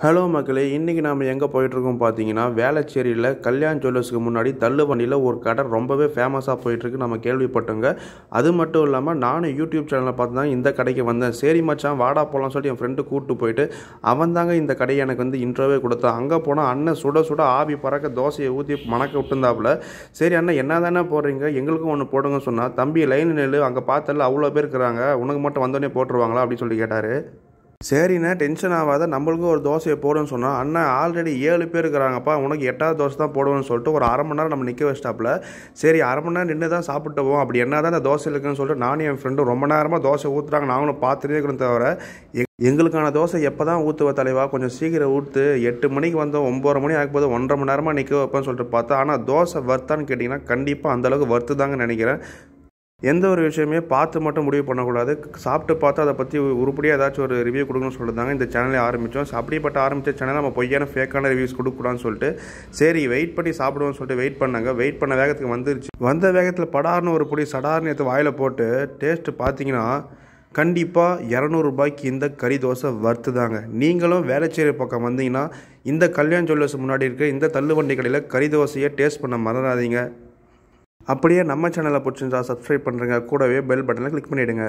hello மக்களே இன்றைக்கி நாம் எங்கே போயிட்டுருக்கோம் பார்த்தீங்கன்னா வேளச்சேரியில் கல்யாண் ஜுவல்லர்ஸுக்கு முன்னாடி தள்ளுவண்டியில் ஒரு கடை ரொம்பவே ஃபேமஸாக போயிட்டுருக்கு நம்ம கேள்விப்பட்டோங்க அது மட்டும் இல்லாமல் நானும் யூடியூப் சேனலில் பார்த்து தான் இந்த கடைக்கு வந்தேன் சரி மச்சான் வாடா போகலாம்னு சொல்லிட்டு என் ஃப்ரெண்டு கூப்பிட்டு போயிட்டு அவன் தாங்க இந்த கடையை எனக்கு வந்து இன்ட்ரோவே கொடுத்தான் அங்கே போனால் அண்ணன் சுட சுட ஆவி பறக்க தோசையை ஊற்றி மணக்க விட்டுருந்தாப்புல சரி அண்ணன் என்ன தானே போடுறீங்க எங்களுக்கும் ஒன்று போடுங்கன்னு சொன்னால் தம்பி லைன் நெல் அங்கே பார்த்தல அவ்வளோ பேர் இருக்கிறாங்க உனக்கு மட்டும் வந்தோடனே போட்டுருவாங்களா அப்படின்னு சொல்லி கேட்டார் சரிண்ணே டென்ஷன் ஆகாத நம்மளுக்கும் ஒரு தோசையை போடுன்னு சொன்னால் அண்ணா ஆல்ரெடி ஏழு பேர் இருக்கிறாங்கப்பா உனக்கு எட்டாவது தோசை தான் போடுவேன்னு சொல்லிட்டு ஒரு அரை மணி நேரம் நம்ம நிற்க வச்சிட்டாப்புல சரி அரை மணி நேரம் நின்று தான் சாப்பிட்டு போவோம் அப்படி என்ன தான் அந்த தோசை இருக்குன்னு சொல்லிட்டு நானும் என் ஃப்ரெண்டு ரொம்ப நேரமாக தோசை ஊற்றுறாங்க நாங்களும் பார்த்துட்டே இருக்கணும் தவிர எங்களுக்கான தோசை எப்போ தான் ஊற்றுவ தலைவா கொஞ்சம் சீக்கிரம் ஊற்று எட்டு மணிக்கு வந்தோம் ஒம்பது மணி ஆகும்போது ஒன்றரை மணி நேரமாக நிற்க வைப்பேன்னு சொல்லிட்டு பார்த்தா ஆனால் தோசை வர்த்தான்னு கேட்டிங்கன்னா கண்டிப்பாக அந்தளவுக்கு வர்த்து தாங்க நினைக்கிறேன் எந்த ஒரு விஷயமே பார்த்து மட்டும் முடிவு பண்ணக்கூடாது சாப்பிட்டு பார்த்து அதை பற்றி உருப்படியாக ஏதாச்சும் ஒரு ரிவ்யூ கொடுக்கணும்னு சொல்லியிருந்தாங்க இந்த சேனலே ஆரம்பித்தோம் அப்படிப்பட்ட ஆரம்பித்த சேனல் நம்ம பொய்யான ஃபேக்கான ரிவ்யூஸ் கொடுக்கூடாதுன்னு சொல்லிட்டு சரி வெயிட் பண்ணி சாப்பிடுவோம்னு சொல்லிட்டு வெயிட் பண்ணாங்க வெயிட் பண்ண வேகத்துக்கு வந்துருச்சு வந்த வேகத்தில் படார்னு ஒரு பொடி சடார்னு எடுத்து வாயில் போட்டு டேஸ்ட்டு பார்த்தீங்கன்னா கண்டிப்பாக இரநூறுபாய்க்கு இந்த கறி தோசை வறுத்துதாங்க நீங்களும் வேலைச்சேரி பக்கம் வந்தீங்கன்னா இந்த கல்யாண் ஜுவல்லர்ஸ் முன்னாடி இருக்க இந்த தள்ளுவண்டி கடையில் கறி தோசையை டேஸ்ட் பண்ண மறந்துடாதீங்க அப்படியே நம்ம சேனலை பிடிச்சிருந்தா சப்ஸ்கிரைப் பண்ணுறேங்க கூடவே பெல் பட்டனில் கிளிக் பண்ணிவிடுங்க